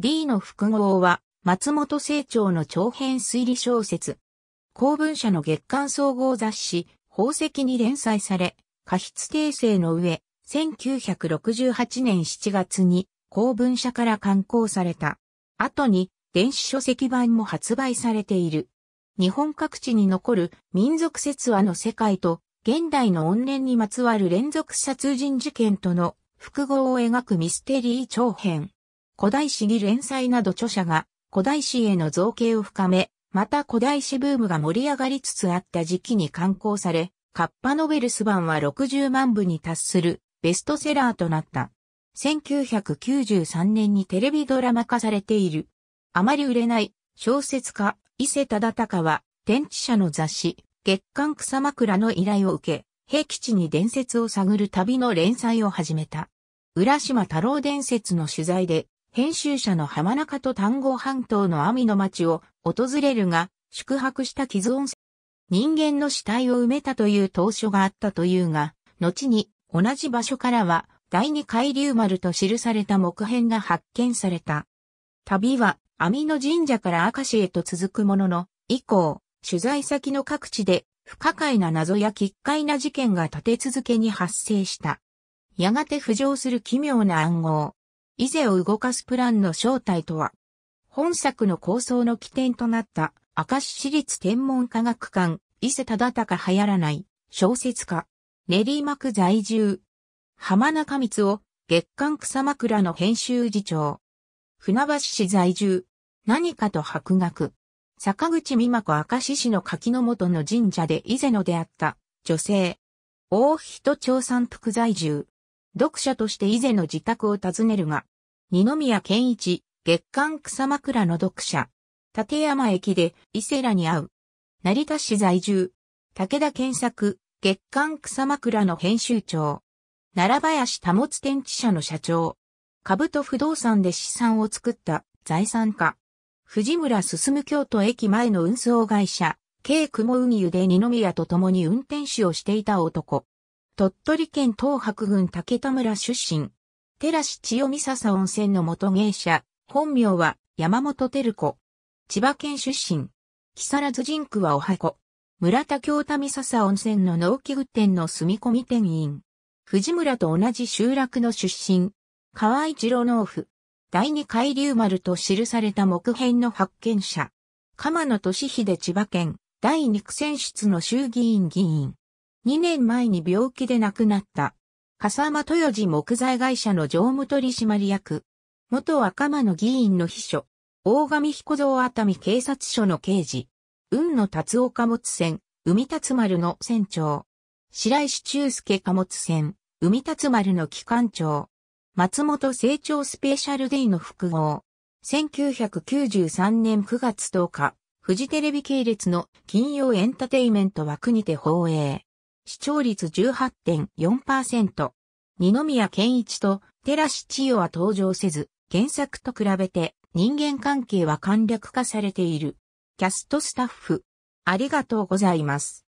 D の複合は、松本清張の長編推理小説。公文社の月刊総合雑誌、宝石に連載され、過失訂正の上、1968年7月に公文社から刊行された。後に電子書籍版も発売されている。日本各地に残る民族説話の世界と現代の怨念にまつわる連続殺人事件との複合を描くミステリー長編。古代史に連載など著者が古代史への造形を深め、また古代史ブームが盛り上がりつつあった時期に刊行され、カッパノベルス版は60万部に達するベストセラーとなった。1993年にテレビドラマ化されている。あまり売れない小説家伊勢忠敬は天地社の雑誌月刊草枕の依頼を受け、平吉に伝説を探る旅の連載を始めた。浦島太郎伝説の取材で編集者の浜中と丹後半島の網の町を訪れるが、宿泊した既存人間の死体を埋めたという当初があったというが、後に同じ場所からは第二海流丸と記された木片が発見された。旅は網の神社から明石へと続くものの、以降、取材先の各地で不可解な謎や奇怪な事件が立て続けに発生した。やがて浮上する奇妙な暗号。伊勢を動かすプランの正体とは、本作の構想の起点となった、明石市立天文科学館、伊勢忠隆流行らない、小説家、練馬区在住、浜中光を月刊草枕の編集次長、船橋市在住、何かと博学、坂口美馬子明石市の柿の本の神社で伊勢の出会った、女性、大人町山福在住、読者として以前の自宅を訪ねるが、二宮健一、月刊草枕の読者。立山駅で伊勢らに会う。成田市在住。武田健作、月刊草枕の編集長。奈良林保天地社の社長。株と不動産で資産を作った財産家。藤村進京都駅前の運送会社、軽雲運輸で二宮と共に運転手をしていた男。鳥取県東白郡竹田村出身。寺市千代美笹温泉の元芸者、本名は山本照子。千葉県出身。木更津人区はおはこ。村田京田美笹温泉の農機具店の住み込み店員。藤村と同じ集落の出身。河合次郎農夫。第二海流丸と記された木片の発見者。鎌野俊秀千葉県第二区選出の衆議院議員。2年前に病気で亡くなった。笠間豊治木材会社の常務取締役。元赤間の議員の秘書。大上彦蔵熱海警察署の刑事。運野達夫貨物船、海達丸の船長。白石中介貨物船、海達丸の機関長。松本成長スペシャルデイの複合。1993年9月10日、フジテレビ系列の金曜エンタテイメント枠にて放映。視聴率18.4%。二宮健一と寺市千代は登場せず、原作と比べて人間関係は簡略化されている。キャストスタッフ、ありがとうございます。